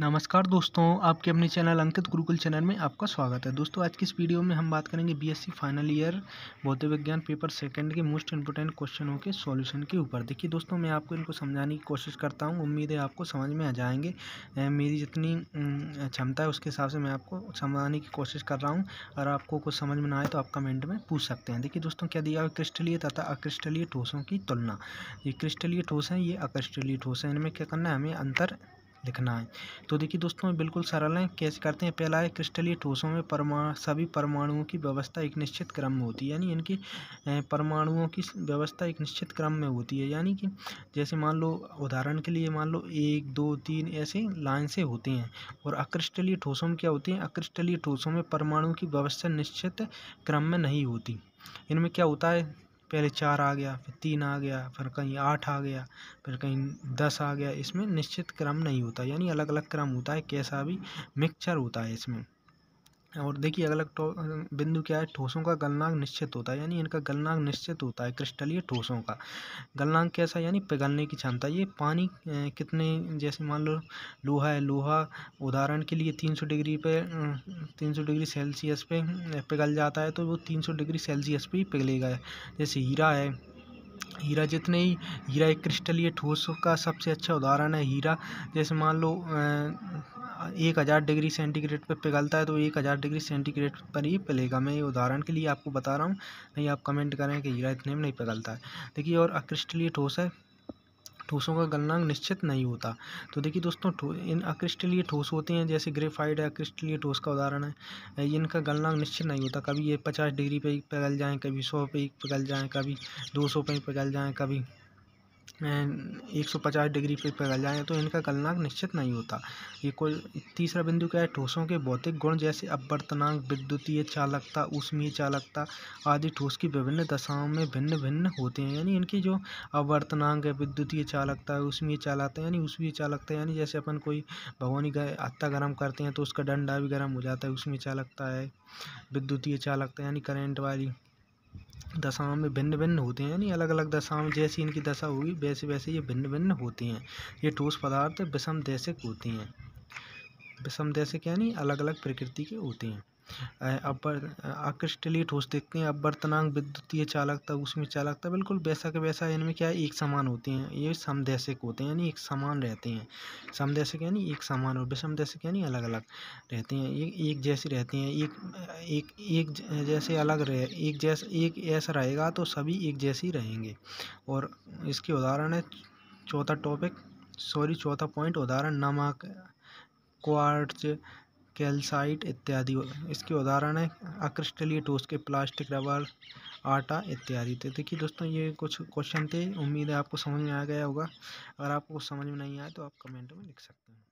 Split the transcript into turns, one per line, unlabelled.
नमस्कार दोस्तों आपके अपने चैनल अंकित गुरुकुल चैनल में आपका स्वागत है दोस्तों आज की इस वीडियो में हम बात करेंगे बीएससी फाइनल ईयर भौतिक विज्ञान पेपर सेकंड के मोस्ट इंपोर्टेंट क्वेश्चनों के सॉल्यूशन के ऊपर देखिए दोस्तों मैं आपको इनको समझाने की कोशिश करता हूँ उम्मीद है आपको समझ में आ जाएंगे मेरी जितनी क्षमता है उसके हिसाब से मैं आपको समझाने की कोशिश कर रहा हूँ और आपको कुछ समझ में ना आए तो आप कमेंट में पूछ सकते हैं देखिए दोस्तों क्या दिया क्रिस्टलीय तथा अक्रिस्टलीय ठोसों की तुलना ये क्रिस्टलीय ठोस हैं ये अक्रिस्टलीय ठोस हैं इनमें क्या करना है हमें अंतर दिखना है तो देखिए दोस्तों बिल्कुल सरल है कैसे करते हैं पहला है क्रिस्टलीय ठोसों में परमाणु सभी परमाणुओं की व्यवस्था एक निश्चित क्रम में होती है यानी इनकी परमाणुओं की व्यवस्था एक निश्चित क्रम में होती है यानी कि जैसे मान लो उदाहरण के लिए मान लो एक दो तीन ऐसे लाइन से होते हैं और अक्रिस्टलीय ठोसों में क्या होते हैं अक्रिस्टलीय ठोसों में परमाणुओं की व्यवस्था निश्चित क्रम में नहीं होती इनमें क्या होता है पहले चार आ गया फिर तीन आ गया फिर कहीं आठ आ गया फिर कहीं दस आ गया इसमें निश्चित क्रम नहीं होता यानी अलग अलग क्रम होता है कैसा भी मिक्सचर होता है इसमें और देखिए अगला बिंदु क्या है ठोसों का गलनांक निश्चित होता है यानी इनका गलनांक निश्चित होता है क्रिस्टलीय ठोसों का गलनांक कैसा यानी पिघलने की क्षमता ये पानी कितने जैसे मान लो लोहा है लोहा उदाहरण के लिए तीन सौ डिग्री पे तीन सौ डिग्री सेल्सियस पे पिघल जाता है तो वो तीन सौ डिग्री सेल्सियस पे ही पिघलेगा जैसे हीरा है हीरा जितने ही हीरा एक क्रिस्टलीय ठोस का सबसे अच्छा उदाहरण है हीरा जैसे मान लो एक हज़ार डिग्री सेंटीग्रेड पर पिघलता है तो एक हज़ार डिग्री सेंटीग्रेड पर ही पिघलेगा मैं ये उदाहरण के लिए आपको बता रहा हूँ नहीं आप कमेंट करें कि हीरा इतने में नहीं पिघलता है देखिए और अक्रिस्टलीय ठोस है ठोसों का गलनांक निश्चित नहीं होता तो देखिए दोस्तों इन अक्रिस्टलीय ठोस होते हैं जैसे ग्रेफाइट है अक्रिस्टलीय ठोस का उदाहरण है इनका गलनांक निश्चित नहीं होता कभी ये पचास डिग्री पे ही पिघल जाएँ कभी सौ पे ही पिघल जाएँ कभी दो सौ पे ही पिघल जाएँ कभी एक सौ पचास डिग्री पर पिघल जाएँ तो इनका गलनाक निश्चित नहीं होता ये कोई तीसरा बिंदु क्या है ठोसों के भौतिक गुण जैसे अपवर्तनांक विद्युतीय चालकता ऊष्मीय चालकता आदि ठोस की विभिन्न दशाओं में भिन्न भिन्न होते हैं यानी इनकी जो अपवर्तनांक है विद्युतीय चालकता है ऊष्मीय चालकता यानी ऊष्मीय चालकता यानी जैसे अपन कोई भगवानी हत्ता गर्म करते हैं तो उसका डंडा भी गर्म हो जाता है ऊष्मीय चालकता है विद्युतीय चालकता यानी करेंट वाली दशाओं में भिन्न भिन्न होते हैं यानी अलग अलग दशाओं में जैसी इनकी दशा होगी वैसे वैसे ये भिन्न भिन्न होते हैं ये ठोस पदार्थ विषम दैसिक होते हैं विषम दैसे क्या यानी अलग अलग प्रकृति के होते हैं अपर आकृष्टलीय ठोस देखते हैं अपवर्तनांक विद्युतीय चालकता उसमें चालकता बिल्कुल वैसा के वैसा इनमें क्या एक समान होते हैं ये समदैशिक होते हैं यानी एक समान रहते हैं समदैशिक यानी एक समान और विषमदैशिक यानी अलग अलग रहते हैं ये एक जैसे रहते हैं एक एक एक जैसे अलग रहे एक जैसे एक ऐसा रहेगा तो सभी एक जैसे ही रहेंगे और इसके उदाहरण है चौथा टॉपिक सॉरी चौथा पॉइंट उदाहरण नमक क्वार्ट्ज कैल्साइट इत्यादि इसके उदाहरण है अक्रिस्टलीय टोस के प्लास्टिक रबर आटा इत्यादि तो देखिए दोस्तों ये कुछ क्वेश्चन थे उम्मीद है आपको समझ में आ गया होगा अगर आपको समझ में नहीं आया तो आप कमेंट में लिख सकते हैं